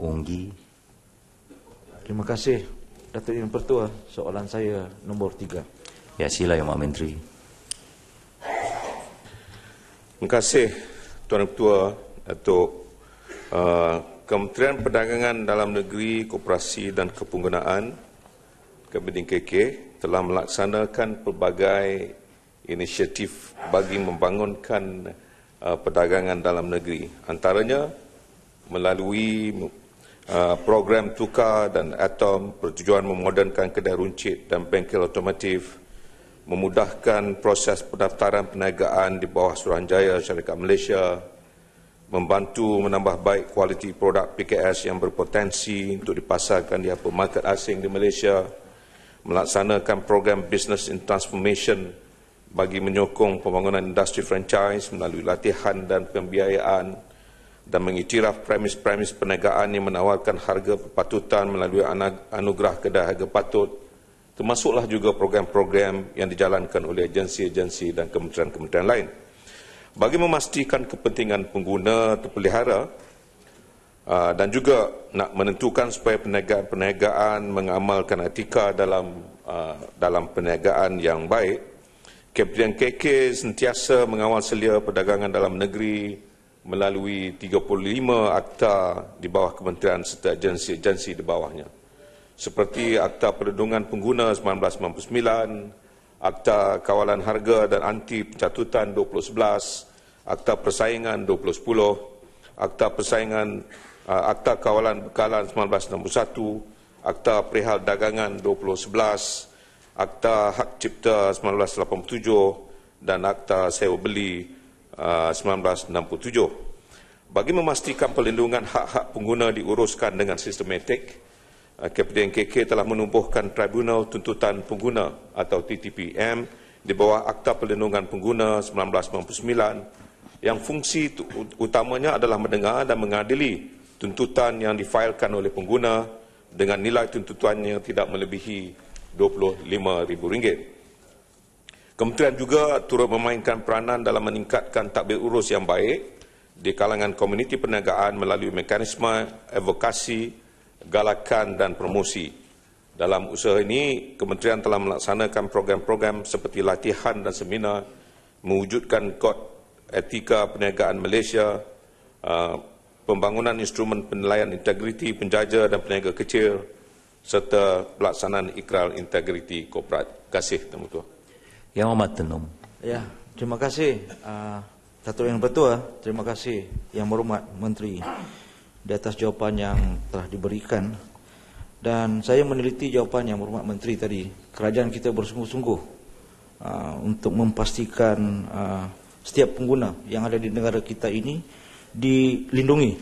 unggi. Terima kasih Datuk Yang Pertua, soalan saya nombor tiga. Ya sila Yang Mak Menteri. Terima kasih Tuan pertua Datuk uh, Kementerian Perdagangan Dalam Negeri, Koperasi dan Kepungganaan Kabinet KK telah melaksanakan pelbagai inisiatif bagi membangunkan uh, perdagangan dalam negeri antaranya melalui Uh, program tukar dan atom bertujuan memodernkan kedai runcit dan bengkel otomotif memudahkan proses pendaftaran perniagaan di bawah Suruhanjaya Syarikat Malaysia membantu menambah baik kualiti produk PKS yang berpotensi untuk dipasarkan di apa market asing di Malaysia melaksanakan program business in transformation bagi menyokong pembangunan industri franchise melalui latihan dan pembiayaan dan mengiktiraf premis-premis perniagaan yang menawarkan harga kepatutan melalui anugerah kedai harga patut termasuklah juga program-program yang dijalankan oleh agensi-agensi dan kementerian-kementerian lain. Bagi memastikan kepentingan pengguna terpelihara dan juga nak menentukan supaya perniagaan-perniagaan mengamalkan etika dalam dalam perniagaan yang baik, Kementerian KK sentiasa mengawal selia perdagangan dalam negeri, melalui 35 akta di bawah kementerian serta agensi-agensi di bawahnya. Seperti Akta Perlindungan Pengguna 1999, Akta Kawalan Harga dan Anti Pencatutan 2011, Akta Persaingan 2010, Akta Persaingan uh, Akta Kawalan Bekalan 1961, Akta Perihal Dagangan 2011, Akta Hak Cipta 1987 dan Akta Sewa Beli 1967. Ah, Bagi memastikan perlindungan hak-hak pengguna diuruskan dengan sistematik, ah, KPDNKK telah menubuhkan Tribunal Tuntutan Pengguna atau TTPM di bawah Akta Perlindungan Pengguna 1999 yang fungsi utamanya adalah mendengar dan mengadili tuntutan yang difailkan oleh pengguna dengan nilai tuntutan yang tidak melebihi RM25,000. Kementerian juga turut memainkan peranan dalam meningkatkan takbir urus yang baik di kalangan komuniti perniagaan melalui mekanisme evokasi, galakan dan promosi. Dalam usaha ini, Kementerian telah melaksanakan program-program seperti latihan dan seminar mewujudkan kod etika perniagaan Malaysia, uh, pembangunan instrumen penilaian integriti penjaja dan peniaga kecil serta pelaksanaan ikral integriti korporat. Terima kasih, Tuan-Tuan. Yang amat tenum. Ya, terima kasih. Uh, Datuk yang betul, uh. terima kasih yang berhormat Menteri di atas jawapan yang telah diberikan. Dan saya meneliti jawapan yang berhormat Menteri tadi. Kerajaan kita bersungguh-sungguh uh, untuk memastikan uh, setiap pengguna yang ada di negara kita ini dilindungi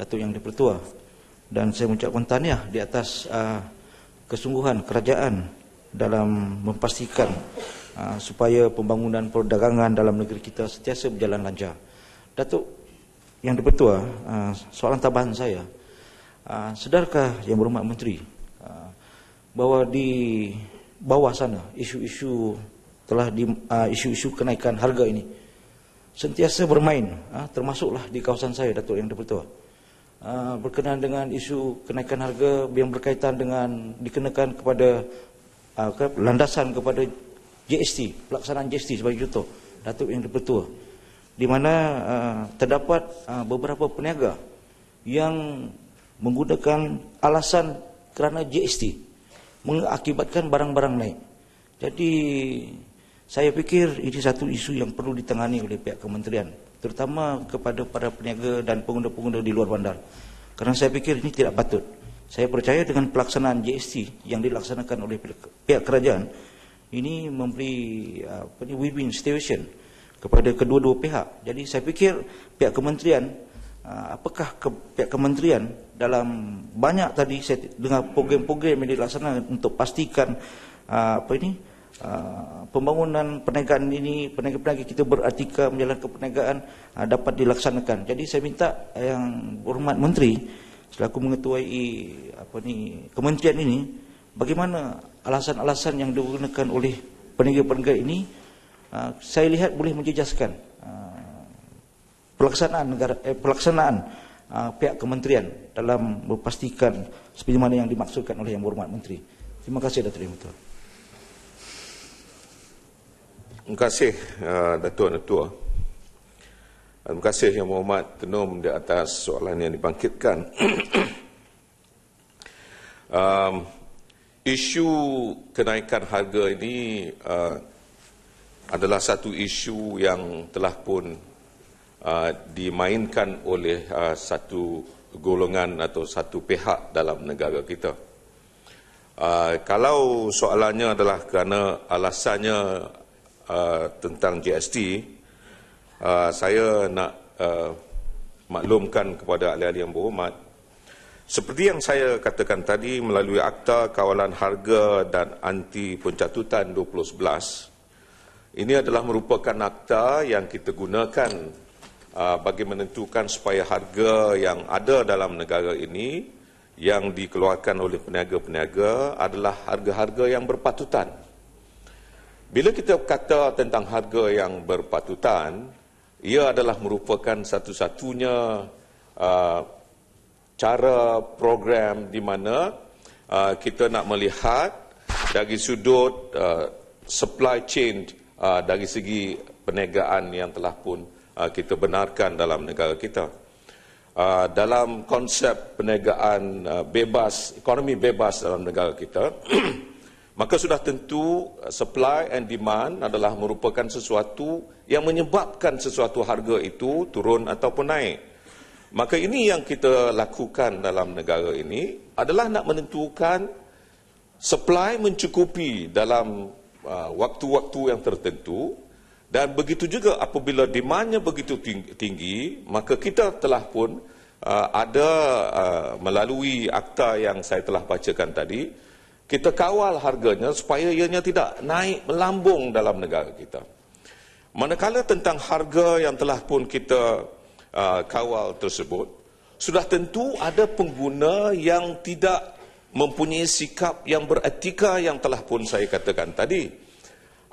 Datuk Yang Dipertua dan saya mengucapkan tahniah di atas uh, kesungguhan kerajaan dalam memastikan Ah, supaya pembangunan perdagangan dalam negeri kita sentiasa berjalan lancar. Datuk yang dipertua, ah, soalan tambahan saya. Ah, sedarkah yang berhormat menteri bahawa di bawah sana isu-isu telah di isu-isu kenaikan harga ini sentiasa bermain termasuklah di kawasan saya Datuk yang dipertua. berkenaan dengan isu kenaikan harga yang berkaitan dengan dikenakan kepada landasan kepada JST, pelaksanaan JST sebagai contoh, Datuk yang dipertua. Di mana uh, terdapat uh, beberapa peniaga yang menggunakan alasan kerana JST mengakibatkan barang-barang naik. Jadi saya fikir ini satu isu yang perlu ditangani oleh pihak kementerian terutama kepada para peniaga dan pengguna-pengguna di luar bandar. Kerana saya fikir ini tidak patut. Saya percaya dengan pelaksanaan JST yang dilaksanakan oleh pihak kerajaan ini memberi uh, apa ni win-win situation kepada kedua-dua pihak. Jadi saya fikir pihak kementerian uh, apakah ke, pihak kementerian dalam banyak tadi saya dengar program-program yang dilaksanakan untuk pastikan uh, apa ini pembangunan perniagaan ini peniaga kita beratika menjalankan perniagaan dapat dilaksanakan. Jadi saya minta yang hormat menteri selaku mengetuai apa ni kementerian ini bagaimana alasan-alasan yang digunakan oleh peninggal-peninggal ini uh, saya lihat boleh menjejaskan uh, pelaksanaan negara eh, pelaksanaan uh, pihak kementerian dalam memastikan seperti mana yang dimaksudkan oleh yang berhormat menteri. Terima kasih Datuk Yang Mulia. Terima kasih Datuk dan Tua. Terima kasih Yang Berhormat Tenum di atas soalan yang dibangkitkan. um, isu kenaikan harga ini uh, adalah satu isu yang telah pun uh, dimainkan oleh uh, satu golongan atau satu pihak dalam negara kita. Uh, kalau soalannya adalah kerana alasannya uh, tentang GST, uh, saya nak uh, maklumkan kepada ahli-ahli yang berhormat seperti yang saya katakan tadi melalui Akta Kawalan Harga dan Anti Pencatutan 2011, ini adalah merupakan akta yang kita gunakan uh, bagi menentukan supaya harga yang ada dalam negara ini yang dikeluarkan oleh peniaga-peniaga adalah harga-harga yang berpatutan. Bila kita kata tentang harga yang berpatutan, ia adalah merupakan satu-satunya uh, cara program di mana uh, kita nak melihat dari sudut uh, supply chain uh, dari segi perniagaan yang telah pun uh, kita benarkan dalam negara kita. Uh, dalam konsep perniagaan uh, bebas, ekonomi bebas dalam negara kita, maka sudah tentu uh, supply and demand adalah merupakan sesuatu yang menyebabkan sesuatu harga itu turun ataupun naik. Maka ini yang kita lakukan dalam negara ini adalah nak menentukan supply mencukupi dalam uh, waktu-waktu yang tertentu dan begitu juga apabila demandnya begitu tinggi maka kita telah pun uh, ada uh, melalui akta yang saya telah bacakan tadi kita kawal harganya supaya ianya tidak naik melambung dalam negara kita. Manakala tentang harga yang telah pun kita uh, kawal tersebut sudah tentu ada pengguna yang tidak mempunyai sikap yang beretika yang telah pun saya katakan tadi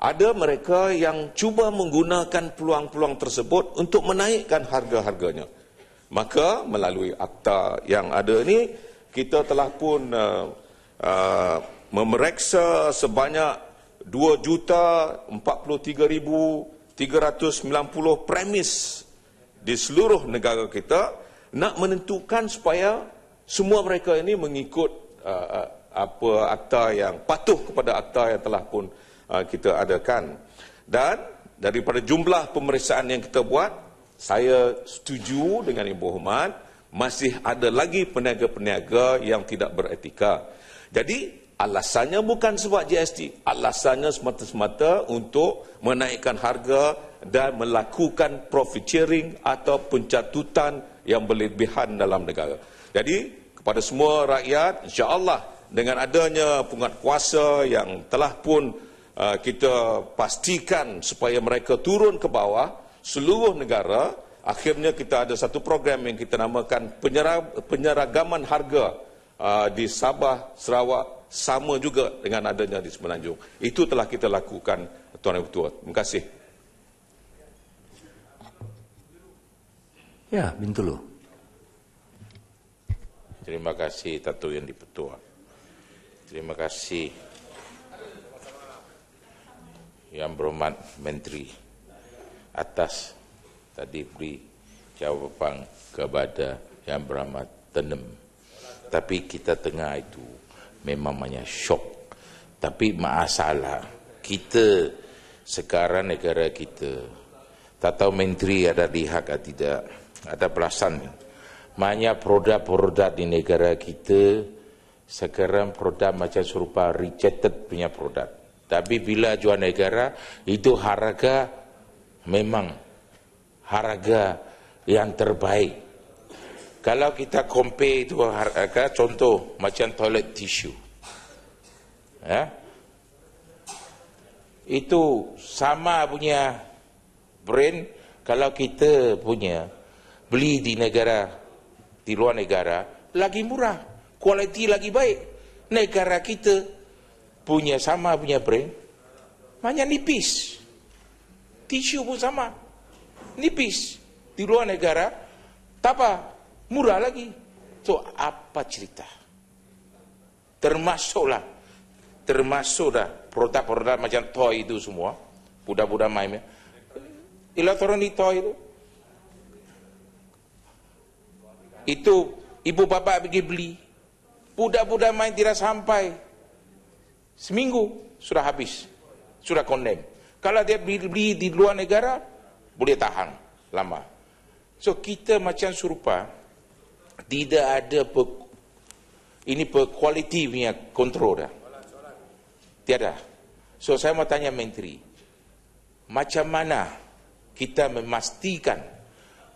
ada mereka yang cuba menggunakan peluang-peluang tersebut untuk menaikkan harga-harganya maka melalui akta yang ada ini kita telah pun uh, uh, memeriksa sebanyak 2 juta ribu 43390 premis di seluruh negara kita nak menentukan supaya semua mereka ini mengikut uh, uh, apa akta yang patuh kepada akta yang telah pun uh, kita adakan dan daripada jumlah pemeriksaan yang kita buat saya setuju dengan Ibu Ahmad masih ada lagi peniaga-peniaga yang tidak beretika jadi Alasannya bukan sebab GST, alasannya semata-semata untuk menaikkan harga dan melakukan profit sharing atau pencatutan yang berlebihan dalam negara. Jadi kepada semua rakyat, insya Allah dengan adanya pungut kuasa yang telah pun uh, kita pastikan supaya mereka turun ke bawah seluruh negara, akhirnya kita ada satu program yang kita namakan penyeragaman harga uh, di Sabah, Sarawak, sama juga dengan adanya di Semenanjung. Itu telah kita lakukan Tuan dan Ketua. Terima kasih. Ya, Bintulu. Terima kasih Tatu yang petua. Terima kasih yang berhormat Menteri atas tadi beri jawapan kepada yang berhormat Tenem. Tapi kita tengah itu memang banyak shock tapi masalah kita sekarang negara kita tak tahu menteri ada lihat atau tidak ada perasan banyak produk-produk di negara kita sekarang produk macam serupa rejected punya produk tapi bila jual negara itu harga memang harga yang terbaik kalau kita compare itu contoh macam toilet tissue ya itu sama punya brand kalau kita punya beli di negara di luar negara lagi murah kualiti lagi baik negara kita punya sama punya brand banyak nipis tisu pun sama nipis di luar negara tak apa murah lagi. So apa cerita? Termasuklah, termasuklah dah produk-produk macam toy itu semua, budak-budak mainnya. Elektronik toy itu. Itu ibu bapa pergi beli. Budak-budak main tidak sampai. Seminggu sudah habis. Sudah kondem. Kalau dia beli, beli di luar negara, boleh tahan lama. So kita macam serupa, tidak ada per, ini per quality punya control dah. Tiada. So saya mau tanya menteri, macam mana kita memastikan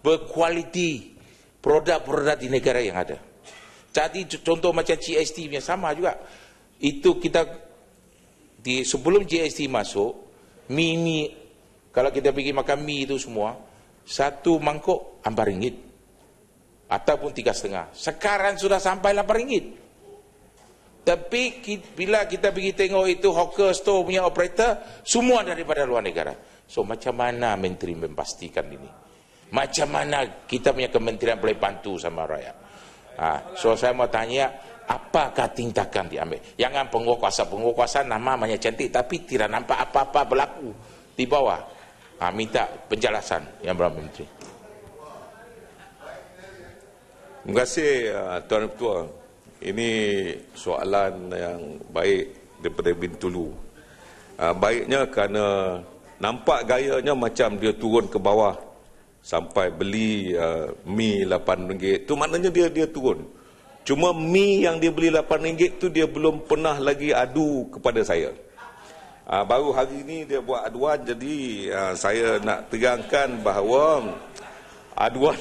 berkualiti produk-produk di negara yang ada. Jadi contoh macam GST punya sama juga. Itu kita di sebelum GST masuk, mie, kalau kita pergi makan mie itu semua, satu mangkuk ambar ringgit ataupun tiga setengah. Sekarang sudah sampai lapan ringgit. Tapi bila kita pergi tengok itu hawker store punya operator, semua daripada luar negara. So macam mana menteri memastikan ini? Macam mana kita punya kementerian boleh bantu sama rakyat? Ha, so saya mau tanya, apakah tindakan diambil? Jangan penguasa penguasa nama banyak cantik, tapi tidak nampak apa-apa berlaku di bawah. Ha, minta penjelasan yang berapa menteri. Terima kasih uh, Tuan Ketua. Ini soalan yang baik daripada Bintulu. Uh, baiknya kerana nampak gayanya macam dia turun ke bawah sampai beli uh, mi RM8. Itu maknanya dia dia turun. Cuma mi yang dia beli RM8 itu dia belum pernah lagi adu kepada saya. Uh, baru hari ini dia buat aduan jadi uh, saya nak terangkan bahawa aduan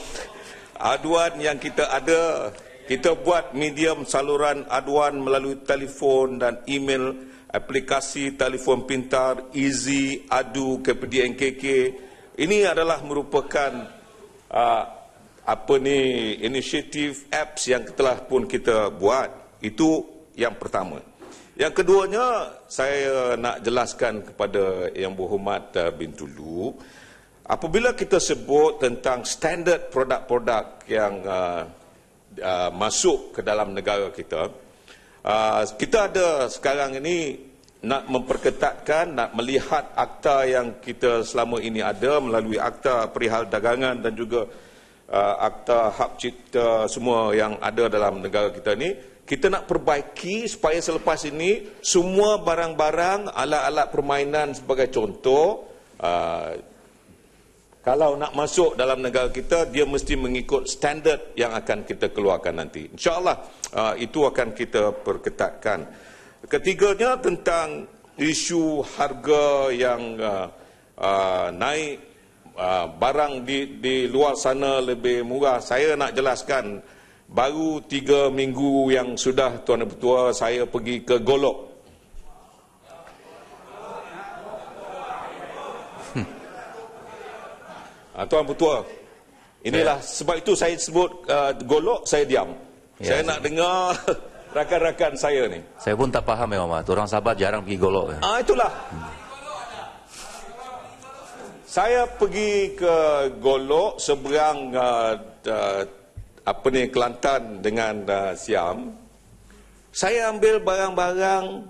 aduan yang kita ada kita buat medium saluran aduan melalui telefon dan email aplikasi telefon pintar Easy Adu ke PDNKK. ini adalah merupakan uh, apa ni inisiatif apps yang telah pun kita buat itu yang pertama yang keduanya saya nak jelaskan kepada yang berhormat uh, ah, bin Apabila kita sebut tentang standard produk-produk yang uh, uh, masuk ke dalam negara kita, uh, kita ada sekarang ini nak memperketatkan, nak melihat akta yang kita selama ini ada melalui akta perihal dagangan dan juga uh, akta hak cipta semua yang ada dalam negara kita ini, kita nak perbaiki supaya selepas ini semua barang-barang, alat-alat permainan sebagai contoh, uh, kalau nak masuk dalam negara kita dia mesti mengikut standard yang akan kita keluarkan nanti insyaallah uh, itu akan kita perketatkan ketiganya tentang isu harga yang uh, uh, naik uh, barang di di luar sana lebih murah saya nak jelaskan baru 3 minggu yang sudah tuan-tuan saya pergi ke Golok Ah, tuan Putua, inilah yeah. sebab itu saya sebut uh, golok, saya diam. Yeah, saya, saya nak dengar rakan-rakan saya ni. Saya pun tak faham ya, Mama. Orang Sabah jarang pergi golok. Ya. Ah, uh, itulah. saya pergi ke golok seberang uh, uh, apa ni Kelantan dengan uh, Siam. Saya ambil barang-barang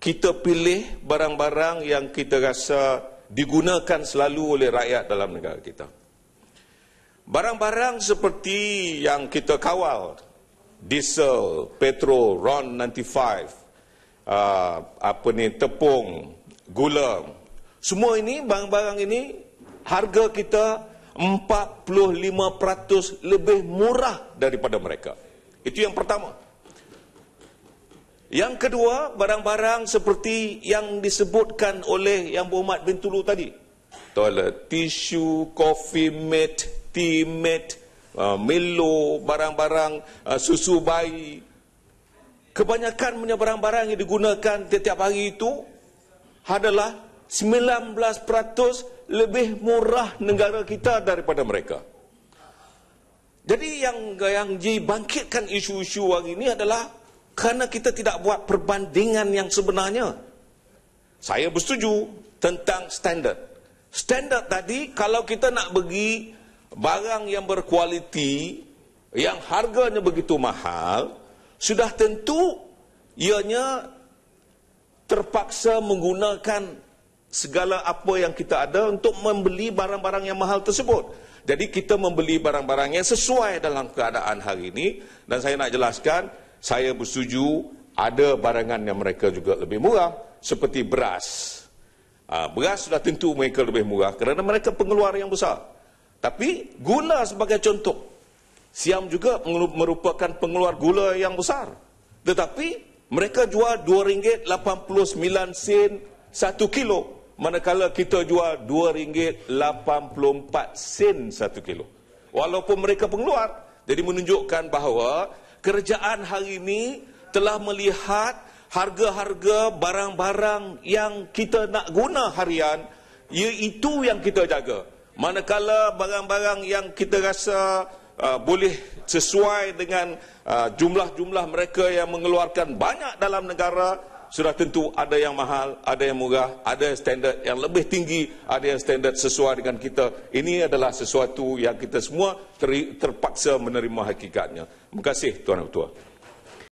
kita pilih barang-barang yang kita rasa digunakan selalu oleh rakyat dalam negara kita. Barang-barang seperti yang kita kawal, diesel, petrol, RON95, uh, apa ni, tepung, gula, semua ini, barang-barang ini, harga kita 45% lebih murah daripada mereka. Itu yang pertama. Yang kedua, barang-barang seperti yang disebutkan oleh yang Muhammad bin Tulu tadi. Toilet, tisu, coffee mat, tea mat, uh, Milo, barang-barang uh, susu bayi. Kebanyakan punya barang-barang yang digunakan tiap-tiap hari itu adalah 19% lebih murah negara kita daripada mereka. Jadi yang yang dibangkitkan isu-isu hari ini adalah kerana kita tidak buat perbandingan yang sebenarnya. Saya bersetuju tentang standard. Standard tadi kalau kita nak bagi barang yang berkualiti, yang harganya begitu mahal, sudah tentu ianya terpaksa menggunakan segala apa yang kita ada untuk membeli barang-barang yang mahal tersebut. Jadi kita membeli barang-barang yang sesuai dalam keadaan hari ini dan saya nak jelaskan saya bersetuju ada barangan yang mereka juga lebih murah seperti beras. Ah, beras sudah tentu mereka lebih murah kerana mereka pengeluar yang besar. Tapi gula sebagai contoh. Siam juga merupakan pengeluar gula yang besar. Tetapi mereka jual RM2.89 sen 1 kilo. Manakala kita jual RM2.84 sen 1 kilo. Walaupun mereka pengeluar. Jadi menunjukkan bahawa kerajaan hari ini telah melihat harga-harga barang-barang yang kita nak guna harian iaitu yang kita jaga manakala barang-barang yang kita rasa uh, boleh sesuai dengan uh, jumlah-jumlah mereka yang mengeluarkan banyak dalam negara sudah tentu ada yang mahal, ada yang murah, ada yang standard yang lebih tinggi, ada yang standard sesuai dengan kita. Ini adalah sesuatu yang kita semua ter, terpaksa menerima hakikatnya. Terima kasih Tuan tuan